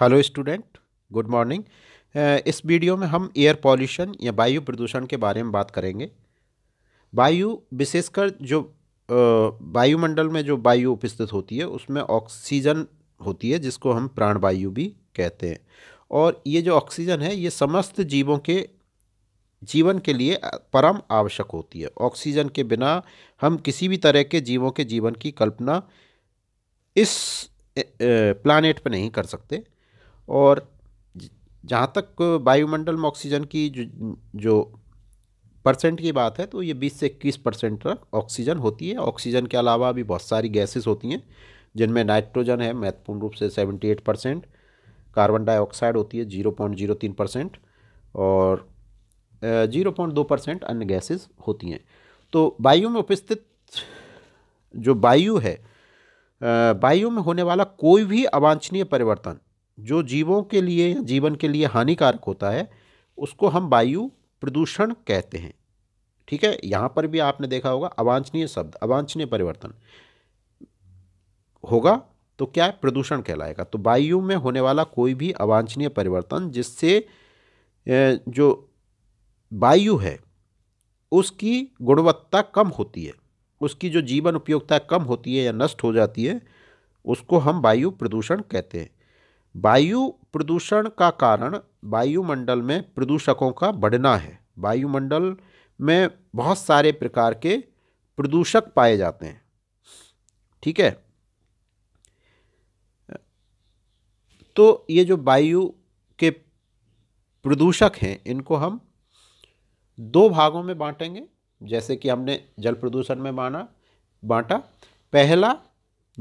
hello student good morning इस video में हम एयर पॉल्यूशन या वायु प्रदूषण के बारे में बात करेंगे वायु विशेषकर जो वायुमंडल में जो वायु उपस्थित होती है उसमें ऑक्सीजन होती है जिसको हम प्राण वायु भी कहते हैं और ये जो ऑक्सीजन है ये समस्त जीवों के जीवन के लिए परम आवश्यक होती है ऑक्सीजन के बिना हम किसी भी तरह के जीवों के जीवन की कल्पना इस प्लानट पर नहीं कर सकते और जहाँ तक वायुमंडल में ऑक्सीजन की जो, जो परसेंट की बात है तो ये 20 से 21 परसेंट तक ऑक्सीजन होती है ऑक्सीजन के अलावा भी बहुत सारी गैसेस होती हैं जिनमें नाइट्रोजन है महत्वपूर्ण रूप से 78 परसेंट कार्बन डाइऑक्साइड होती है 0.03 परसेंट और 0.2 परसेंट अन्य गैसेस होती हैं तो वायु में उपस्थित जो वायु है वायु में होने वाला कोई भी अवांछनीय परिवर्तन जो जीवों के लिए जीवन के लिए हानिकारक होता है उसको हम वायु प्रदूषण कहते हैं ठीक है यहाँ पर भी आपने देखा होगा अवांछनीय शब्द अवांछनीय परिवर्तन होगा तो क्या है प्रदूषण कहलाएगा तो वायु में होने वाला कोई भी अवांछनीय परिवर्तन जिससे जो वायु है उसकी गुणवत्ता कम होती है उसकी जो जीवन उपयोगिता कम होती है या नष्ट हो जाती है उसको हम वायु प्रदूषण कहते हैं वायु प्रदूषण का कारण वायुमंडल में प्रदूषकों का बढ़ना है वायुमंडल में बहुत सारे प्रकार के प्रदूषक पाए जाते हैं ठीक है तो ये जो वायु के प्रदूषक हैं इनको हम दो भागों में बांटेंगे जैसे कि हमने जल प्रदूषण में माना बांटा पहला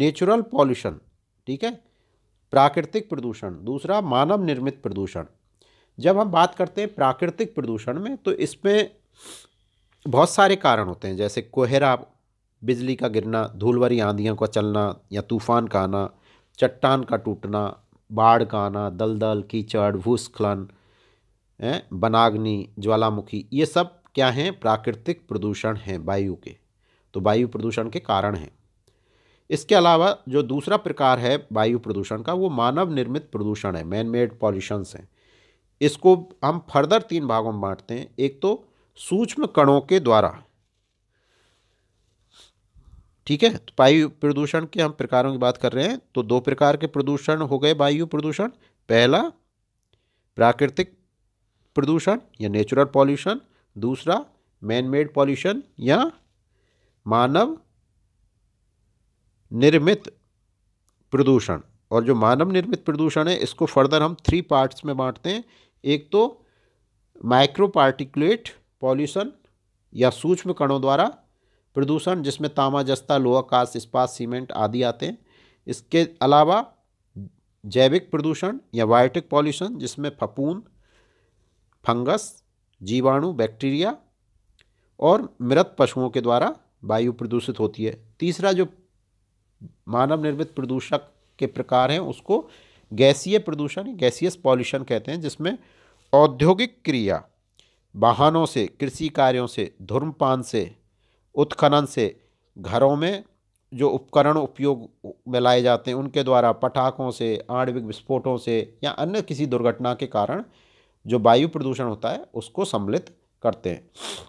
नेचुरल पॉल्यूशन ठीक है प्राकृतिक प्रदूषण दूसरा मानव निर्मित प्रदूषण जब हम बात करते हैं प्राकृतिक प्रदूषण में तो इसमें बहुत सारे कारण होते हैं जैसे कोहरा बिजली का गिरना धूल भरी आंधियों का चलना या तूफान का आना चट्टान का टूटना बाढ़ का आना दलदल कीचड़ भूस्खलन बनाग्नि ज्वालामुखी ये सब क्या हैं प्राकृतिक प्रदूषण हैं वायु के तो वायु प्रदूषण के कारण हैं इसके अलावा जो दूसरा प्रकार है वायु प्रदूषण का वो मानव निर्मित प्रदूषण है मैन मेड पॉल्यूशंस हैं इसको हम फर्दर तीन भागों में बांटते हैं एक तो सूक्ष्म कणों के द्वारा ठीक है तो वायु प्रदूषण के हम प्रकारों की बात कर रहे हैं तो दो प्रकार के प्रदूषण हो गए वायु प्रदूषण पहला प्राकृतिक प्रदूषण या नेचुरल पॉल्यूशन दूसरा मैन मेड पॉल्यूशन या मानव निर्मित प्रदूषण और जो मानव निर्मित प्रदूषण है इसको फर्दर हम थ्री पार्ट्स में बांटते हैं एक तो माइक्रो पार्टिकुलेट पॉल्यूशन या सूक्ष्म कणों द्वारा प्रदूषण जिसमें तामा जस्ता लोहा कास इस्पात सीमेंट आदि आते हैं इसके अलावा जैविक प्रदूषण या बायोटिक पॉल्यूशन जिसमें फपून फंगस जीवाणु बैक्टीरिया और मृत पशुओं के द्वारा वायु प्रदूषित होती है तीसरा जो मानव निर्मित प्रदूषक के प्रकार हैं उसको गैसीय प्रदूषण गैसियस पॉल्यूशन कहते हैं जिसमें औद्योगिक क्रिया वाहनों से कृषि कार्यों से धूम्रपान से उत्खनन से घरों में जो उपकरण उपयोग में लाए जाते हैं उनके द्वारा पटाखों से आणविक विस्फोटों से या अन्य किसी दुर्घटना के कारण जो वायु प्रदूषण होता है उसको सम्मिलित करते हैं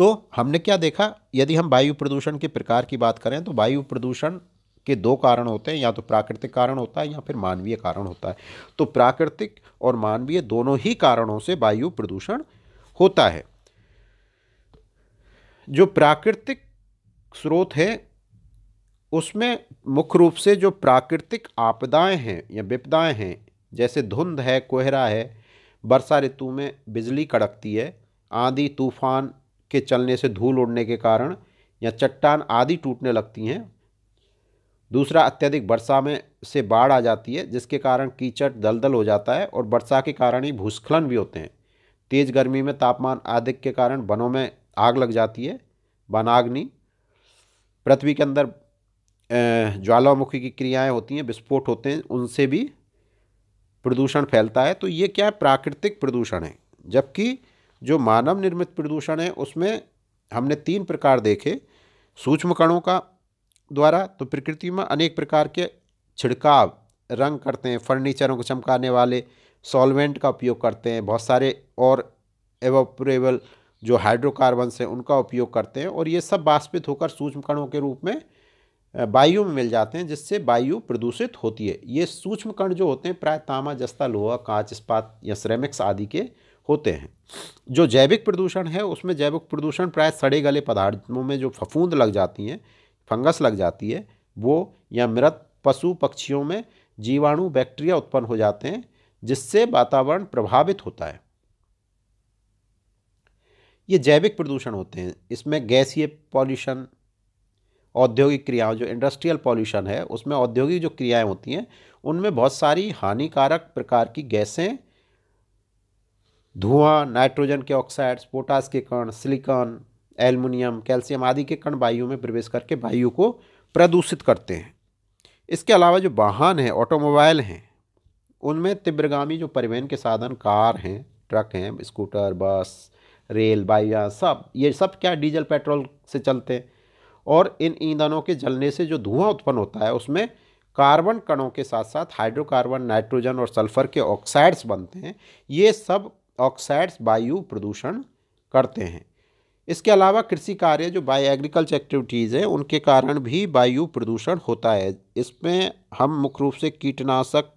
तो हमने क्या देखा यदि हम वायु प्रदूषण के प्रकार की बात करें तो वायु प्रदूषण के दो कारण होते हैं या तो प्राकृतिक कारण होता है या फिर मानवीय कारण होता है तो प्राकृतिक और मानवीय दोनों ही कारणों से वायु प्रदूषण होता है जो प्राकृतिक स्रोत है उसमें मुख्य रूप से जो प्राकृतिक आपदाएं हैं या विपदाएं हैं जैसे धुंध है कोहरा है वर्षा ऋतु में बिजली कड़कती है आंधी तूफान के चलने से धूल उड़ने के कारण या चट्टान आदि टूटने लगती हैं दूसरा अत्यधिक वर्षा में से बाढ़ आ जाती है जिसके कारण कीचड़ दलदल हो जाता है और वर्षा के कारण ही भूस्खलन भी होते हैं तेज़ गर्मी में तापमान अधिक के कारण वनों में आग लग जाती है वनाग्नि पृथ्वी के अंदर ज्वालामुखी की क्रियाएं होती हैं विस्फोट होते हैं उनसे भी प्रदूषण फैलता है तो ये क्या है प्राकृतिक प्रदूषण है जबकि जो मानव निर्मित प्रदूषण है उसमें हमने तीन प्रकार देखे सूक्ष्म कणों का द्वारा तो प्रकृति में अनेक प्रकार के छिड़काव रंग करते हैं फर्नीचरों को चमकाने वाले सॉल्वेंट का उपयोग करते हैं बहुत सारे और एवोपरेबल जो हाइड्रोकार्बन्स हैं उनका उपयोग करते हैं और ये सब बाष्पित होकर सूक्ष्म कणों के रूप में वायु में मिल जाते हैं जिससे वायु प्रदूषित होती है ये सूक्ष्म कण जो होते हैं प्राय तामा जस्ता लोहा कांच इस्पात या श्रेमिक्स आदि के होते हैं जो जैविक प्रदूषण है उसमें जैविक प्रदूषण प्राय सड़े गले पदार्थों में जो फफूंद लग जाती हैं फंगस लग जाती है वो या मृत पशु पक्षियों में जीवाणु बैक्टीरिया उत्पन्न हो जाते हैं जिससे वातावरण प्रभावित होता है ये जैविक प्रदूषण होते हैं इसमें गैसीय पॉल्यूशन औद्योगिक क्रियाओं जो इंडस्ट्रियल पॉल्यूशन है उसमें औद्योगिक जो क्रियाएं होती हैं उनमें बहुत सारी हानिकारक प्रकार की गैसें धुआं नाइट्रोजन के ऑक्साइड्स पोटास के कण सिलिकॉन एल्युमिनियम कैल्शियम आदि के कण वायु में प्रवेश करके वायु को प्रदूषित करते हैं इसके अलावा जो वाहन हैं ऑटोमोबाइल हैं उनमें तीव्रगामी जो परिवहन के साधन कार हैं ट्रक हैं स्कूटर बस रेल वायुयान सब ये सब क्या डीजल पेट्रोल से चलते हैं और इन ईंधनों के जलने से जो धुआं उत्पन्न होता है उसमें कार्बन कणों के साथ साथ हाइड्रोकार्बन नाइट्रोजन और सल्फर के ऑक्साइड्स बनते हैं ये सब ऑक्साइड्स वायु प्रदूषण करते हैं इसके अलावा कृषि कार्य जो बाय एग्रीकल्चर एक्टिविटीज़ हैं उनके कारण भी वायु प्रदूषण होता है इसमें हम मुख्य रूप से कीटनाशक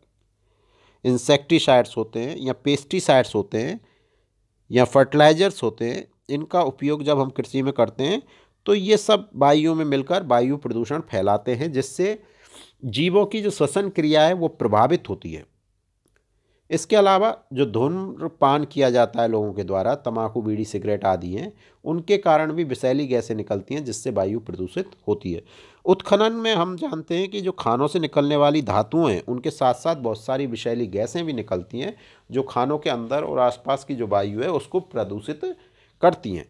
इंसेक्टिसाइड्स होते हैं या पेस्टिसाइड्स होते हैं या फर्टिलाइजर्स होते हैं इनका उपयोग जब हम कृषि में करते हैं तो ये सब वायु में मिलकर वायु प्रदूषण फैलाते हैं जिससे जीवों की जो श्वसन क्रिया है वो प्रभावित होती है इसके अलावा जो धूम्रपान किया जाता है लोगों के द्वारा तंबाकू बीड़ी सिगरेट आदि हैं उनके कारण भी विषैली गैसें निकलती हैं जिससे वायु प्रदूषित होती है उत्खनन में हम जानते हैं कि जो खानों से निकलने वाली धातुएं हैं उनके साथ साथ बहुत सारी विषैली गैसें भी निकलती हैं जो खानों के अंदर और आसपास की जो वायु है उसको प्रदूषित करती हैं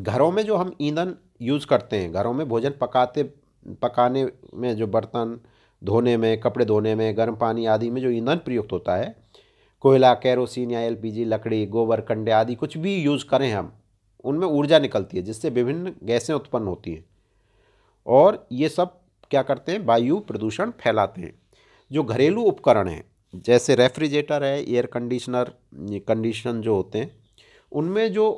घरों में जो हम ईंधन यूज़ करते हैं घरों में भोजन पकाते पकाने में जो बर्तन धोने में कपड़े धोने में गर्म पानी आदि में जो ईंधन प्रयुक्त होता है कोयला कैरोसिन या एलपीजी लकड़ी गोबर कंडे आदि कुछ भी यूज़ करें हम उनमें ऊर्जा निकलती है जिससे विभिन्न गैसें उत्पन्न होती हैं और ये सब क्या करते हैं वायु प्रदूषण फैलाते हैं जो घरेलू उपकरण हैं जैसे रेफ्रिजरेटर है एयर कंडीशनर कंडीशन जो होते हैं उनमें जो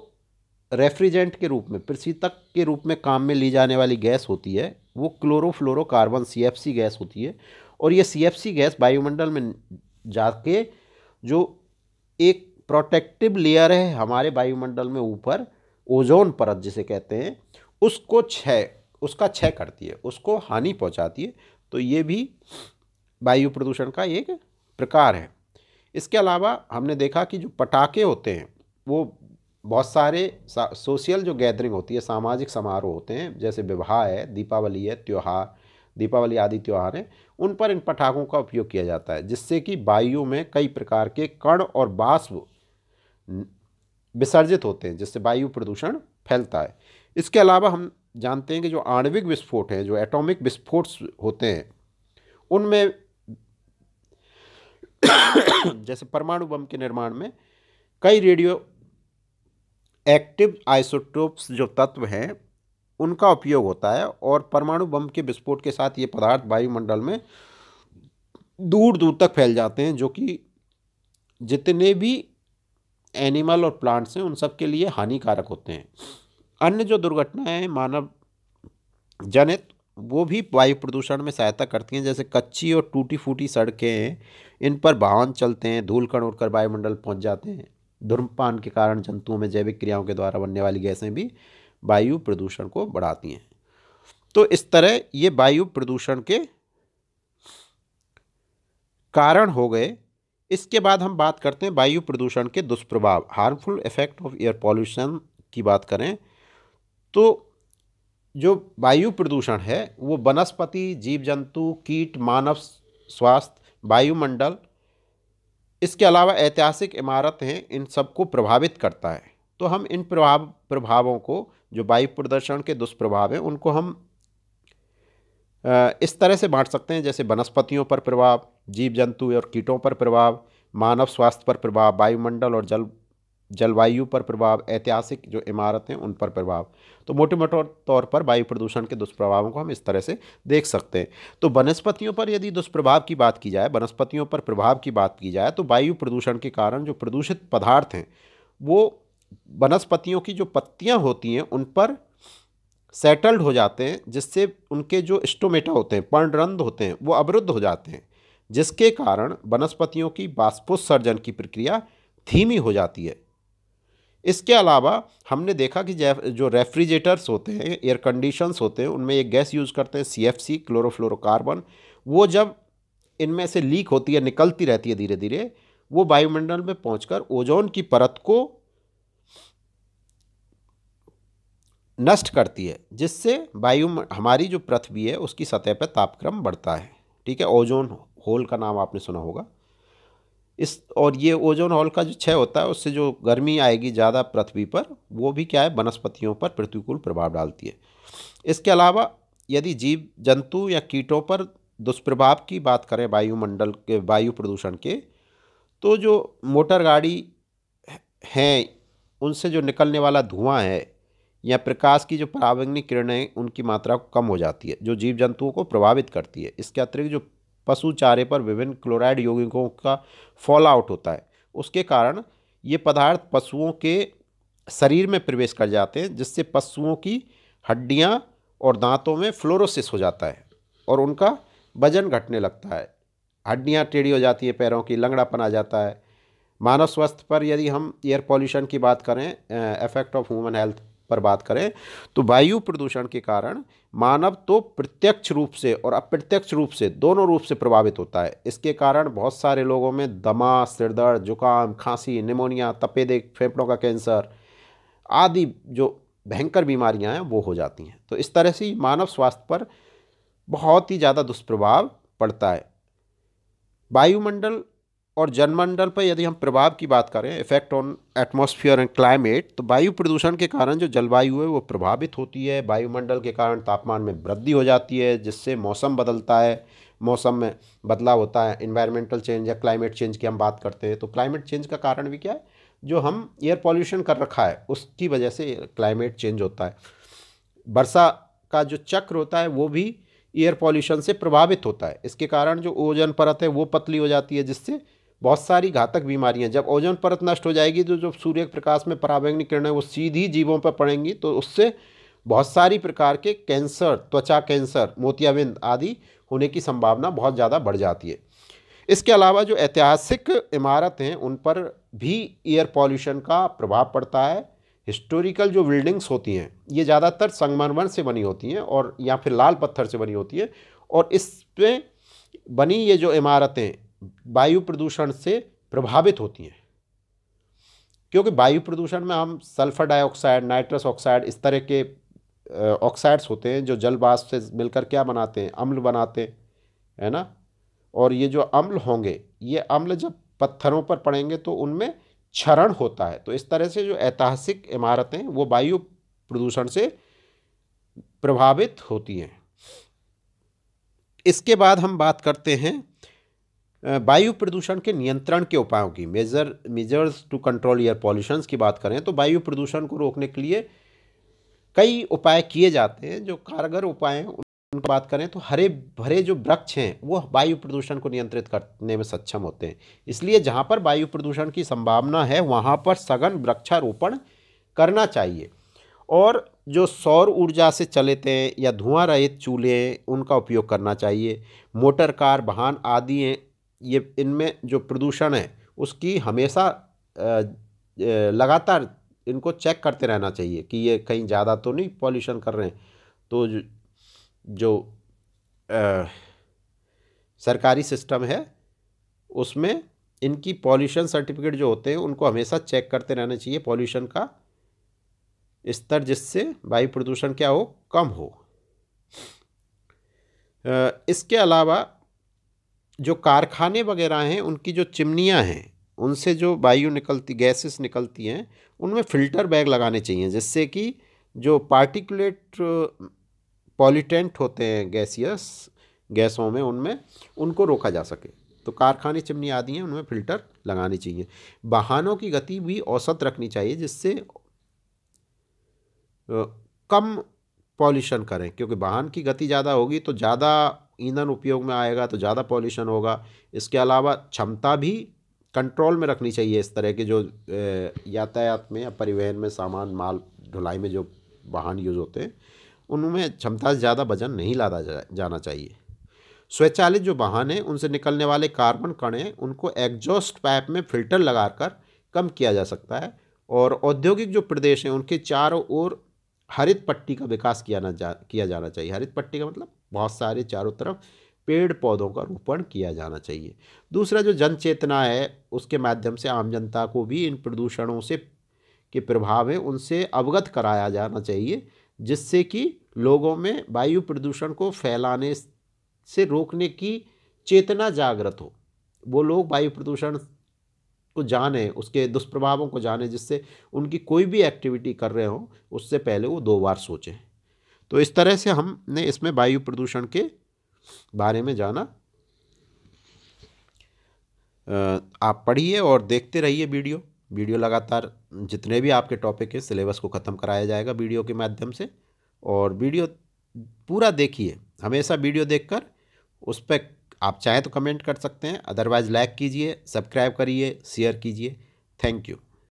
रेफ्रिजेंट के रूप में प्रशीतक के रूप में काम में ली जाने वाली गैस होती है वो क्लोरोफ्लोरोकार्बन सी गैस होती है और ये सी गैस वायुमंडल में जाके जो एक प्रोटेक्टिव लेयर है हमारे वायुमंडल में ऊपर ओजोन परत जिसे कहते हैं उसको छ उसका छ करती है उसको हानि पहुंचाती है तो ये भी वायु प्रदूषण का एक प्रकार है इसके अलावा हमने देखा कि जो पटाखे होते हैं वो बहुत सारे सोशल जो गैदरिंग होती है सामाजिक समारोह होते हैं जैसे विवाह है दीपावली है त्यौहार दीपावली आदि त्यौहार हैं उन पर इन पटाखों का उपयोग किया जाता है जिससे कि वायु में कई प्रकार के कण और बाष्प विसर्जित होते हैं जिससे वायु प्रदूषण फैलता है इसके अलावा हम जानते हैं कि जो आणविक विस्फोट हैं जो एटॉमिक विस्फोट होते हैं उनमें जैसे परमाणु बम के निर्माण में कई रेडियो एक्टिव आइसोटोप्स जो तत्व हैं उनका उपयोग होता है और परमाणु बम के विस्फोट के साथ ये पदार्थ वायुमंडल में दूर दूर तक फैल जाते हैं जो कि जितने भी एनिमल और प्लांट्स हैं उन सब के लिए हानिकारक होते हैं अन्य जो दुर्घटनाएं मानव जनित वो भी वायु प्रदूषण में सहायता करती हैं जैसे कच्ची और टूटी फूटी सड़कें हैं इन पर वाहन चलते हैं धूल कण उड़कर वायुमंडल पहुंच जाते हैं धूम्रपान के कारण जंतुओं में जैविक क्रियाओं के द्वारा बनने वाली गैसें भी वायु प्रदूषण को बढ़ाती हैं तो इस तरह ये वायु प्रदूषण के कारण हो गए इसके बाद हम बात करते हैं वायु प्रदूषण के दुष्प्रभाव harmful effect of air pollution की बात करें तो जो वायु प्रदूषण है वो वनस्पति जीव जंतु कीट मानव स्वास्थ्य वायुमंडल इसके अलावा ऐतिहासिक इमारतें इन सबको प्रभावित करता है तो हम इन प्रभाव प्रभावों को जो वायु प्रदर्शन के दुष्प्रभाव हैं उनको हम इस तरह से बांट सकते हैं जैसे वनस्पतियों पर प्रभाव जीव जंतु और कीटों पर प्रभाव मानव स्वास्थ्य पर प्रभाव वायुमंडल और जल जलवायु पर प्रभाव ऐतिहासिक जो इमारतें उन पर प्रभाव तो मोटे मोटे तौर पर वायु प्रदूषण के दुष्प्रभावों को हम इस तरह से देख सकते हैं तो वनस्पतियों पर यदि दुष्प्रभाव की बात की जाए वनस्पतियों पर प्रभाव की बात की जाए तो वायु प्रदूषण के कारण जो प्रदूषित पदार्थ हैं वो वनस्पतियों की जो पत्तियाँ होती हैं उन पर सेटल्ड हो जाते हैं जिससे उनके जो स्टोमेटा होते हैं पर्णरंध होते हैं वो अवरुद्ध हो जाते हैं जिसके कारण वनस्पतियों की बाष्पोत्सर्जन की प्रक्रिया धीमी हो जाती है इसके अलावा हमने देखा कि जो रेफ्रिजरेटर्स होते हैं एयर कंडीशंस होते हैं उनमें एक गैस यूज़ करते हैं सी एफ सी क्लोरोफ्लोरोकार्बन वो जब इनमें से लीक होती है निकलती रहती है धीरे धीरे वो वायुमंडल में पहुँच ओजोन की परत को नष्ट करती है जिससे वायु हमारी जो पृथ्वी है उसकी सतह पर तापक्रम बढ़ता है ठीक है ओजोन होल का नाम आपने सुना होगा इस और ये ओजोन हॉल का जो क्षय होता है उससे जो गर्मी आएगी ज़्यादा पृथ्वी पर वो भी क्या है वनस्पतियों पर प्रतिकूल प्रभाव डालती है इसके अलावा यदि जीव जंतु या कीटों पर दुष्प्रभाव की बात करें वायुमंडल के वायु प्रदूषण के तो जो मोटर गाड़ी हैं उनसे जो निकलने वाला धुआं है या प्रकाश की जो परावैंगनी किरणें उनकी मात्रा कम हो जाती है जो जीव जंतुओं को प्रभावित करती है इसके अतिरिक्त जो पशु चारे पर विभिन्न क्लोराइड यौगिकों का फॉल आउट होता है उसके कारण ये पदार्थ पशुओं के शरीर में प्रवेश कर जाते हैं जिससे पशुओं की हड्डियाँ और दांतों में फ्लोरोसिस हो जाता है और उनका वजन घटने लगता है हड्डियाँ टेढ़ी हो जाती है पैरों की लंगड़ापन आ जाता है मानव स्वास्थ्य पर यदि हम एयर पॉल्यूशन की बात करें इफेक्ट ऑफ ह्यूमन हेल्थ पर बात करें तो वायु प्रदूषण के कारण मानव तो प्रत्यक्ष रूप से और अप्रत्यक्ष रूप से दोनों रूप से प्रभावित होता है इसके कारण बहुत सारे लोगों में दमा सिरदर्द जुकाम खांसी निमोनिया तपेदे फेफड़ों का कैंसर आदि जो भयंकर बीमारियां हैं वो हो जाती हैं तो इस तरह से मानव स्वास्थ्य पर बहुत ही ज़्यादा दुष्प्रभाव पड़ता है वायुमंडल और जनमंडल पर यदि हम प्रभाव की बात करें effect on atmosphere and climate तो वायु प्रदूषण के कारण जो जलवायु है वो प्रभावित होती है वायुमंडल के कारण तापमान में वृद्धि हो जाती है जिससे मौसम बदलता है मौसम में बदलाव होता है इन्वायरमेंटल चेंज या क्लाइमेट चेंज की हम बात करते हैं तो क्लाइमेट चेंज का कारण भी क्या है जो हम एयर पॉल्यूशन कर रखा है उसकी वजह से क्लाइमेट चेंज होता है वर्षा का जो चक्र होता है वो भी एयर पॉल्यूशन से प्रभावित होता है इसके कारण जो ओजन परत है वो पतली हो जाती है जिससे बहुत सारी घातक बीमारियां जब ओजोन परत नष्ट हो जाएगी तो जब सूर्य प्रकाश में पराबैंगनी है वो सीधी जीवों पर पड़ेंगी तो उससे बहुत सारी प्रकार के कैंसर त्वचा कैंसर मोतियाबिंद आदि होने की संभावना बहुत ज़्यादा बढ़ जाती है इसके अलावा जो ऐतिहासिक इमारत हैं उन पर भी एयर पॉल्यूशन का प्रभाव पड़ता है हिस्टोरिकल जो बिल्डिंग्स होती हैं ये ज़्यादातर संगमरमर से बनी होती हैं और या फिर लाल पत्थर से बनी होती हैं और इस पे बनी ये जो इमारतें वायु प्रदूषण से प्रभावित होती हैं क्योंकि वायु प्रदूषण में हम सल्फर डाइऑक्साइड नाइट्रस ऑक्साइड इस तरह के ऑक्साइड्स होते हैं जो जल वाष्प से मिलकर क्या बनाते हैं अम्ल बनाते हैं है ना और ये जो अम्ल होंगे ये अम्ल जब पत्थरों पर पड़ेंगे तो उनमें क्षरण होता है तो इस तरह से जो ऐतिहासिक इमारतें वो वायु प्रदूषण से प्रभावित होती हैं इसके बाद हम बात करते हैं वायु प्रदूषण के नियंत्रण के उपायों की measure measures to control air pollution की बात करें तो वायु प्रदूषण को रोकने के लिए कई उपाय किए जाते हैं जो कारगर उपाय हैं उनकी बात करें तो हरे भरे जो वृक्ष हैं वो वायु प्रदूषण को नियंत्रित करने में सक्षम होते हैं इसलिए जहाँ पर वायु प्रदूषण की संभावना है वहाँ पर सघन वृक्षारोपण करना चाहिए और जो सौर ऊर्जा से चलते हैं या धुआं रहित चूल्हे उनका उपयोग करना चाहिए मोटर कार वाहन आदि ये इनमें जो प्रदूषण है उसकी हमेशा लगातार इनको चेक करते रहना चाहिए कि ये कहीं ज़्यादा तो नहीं पॉल्यूशन कर रहे हैं तो जो आ, सरकारी सिस्टम है उसमें इनकी पॉल्यूशन सर्टिफिकेट जो होते हैं उनको हमेशा चेक करते रहना चाहिए पॉल्यूशन का स्तर जिससे वायु प्रदूषण क्या हो कम हो इसके अलावा जो कारखाने वगैरह हैं उनकी जो चिमनियाँ हैं उनसे जो वायु निकलती गैसेस निकलती हैं उनमें फ़िल्टर बैग लगाने चाहिए जिससे कि जो पार्टिकुलेट पॉलीटेंट होते हैं गैसियस गैसों में उनमें उनको रोका जा सके तो कारखाने चिमनी आदि हैं उनमें फ़िल्टर लगाने चाहिए वाहनों की गति भी औसत रखनी चाहिए जिससे कम पॉल्यूशन करें क्योंकि वाहन की गति ज़्यादा होगी तो ज़्यादा ईंधन उपयोग में आएगा तो ज़्यादा पॉल्यूशन होगा इसके अलावा क्षमता भी कंट्रोल में रखनी चाहिए इस तरह के जो यातायात में या परिवहन में सामान माल ढुलाई में जो वाहन यूज़ होते हैं उनमें क्षमता से ज़्यादा वजन नहीं लादा जा, जाना चाहिए स्वचालित जो वाहन हैं उनसे निकलने वाले कार्बन कण हैं उनको एग्जॉस्ट पाइप में फिल्टर लगाकर कम किया जा सकता है और औद्योगिक जो प्रदेश हैं उनके चारों ओर हरित पट्टी का विकास किया ना जा किया जाना चाहिए हरित पट्टी का मतलब बहुत सारे चारों तरफ पेड़ पौधों का रोपण किया जाना चाहिए दूसरा जो जन चेतना है उसके माध्यम से आम जनता को भी इन प्रदूषणों से के प्रभाव है उनसे अवगत कराया जाना चाहिए जिससे कि लोगों में वायु प्रदूषण को फैलाने से रोकने की चेतना जागृत हो वो लोग वायु प्रदूषण को जाने उसके दुष्प्रभावों को जाने जिससे उनकी कोई भी एक्टिविटी कर रहे हों उससे पहले वो दो बार सोचें तो इस तरह से हमने इसमें वायु प्रदूषण के बारे में जाना आप पढ़िए और देखते रहिए वीडियो वीडियो लगातार जितने भी आपके टॉपिक हैं सिलेबस को ख़त्म कराया जाएगा वीडियो के माध्यम से और वीडियो पूरा देखिए हमेशा वीडियो देखकर उस पर आप चाहें तो कमेंट कर सकते हैं अदरवाइज़ लाइक कीजिए सब्सक्राइब करिए शेयर कीजिए थैंक यू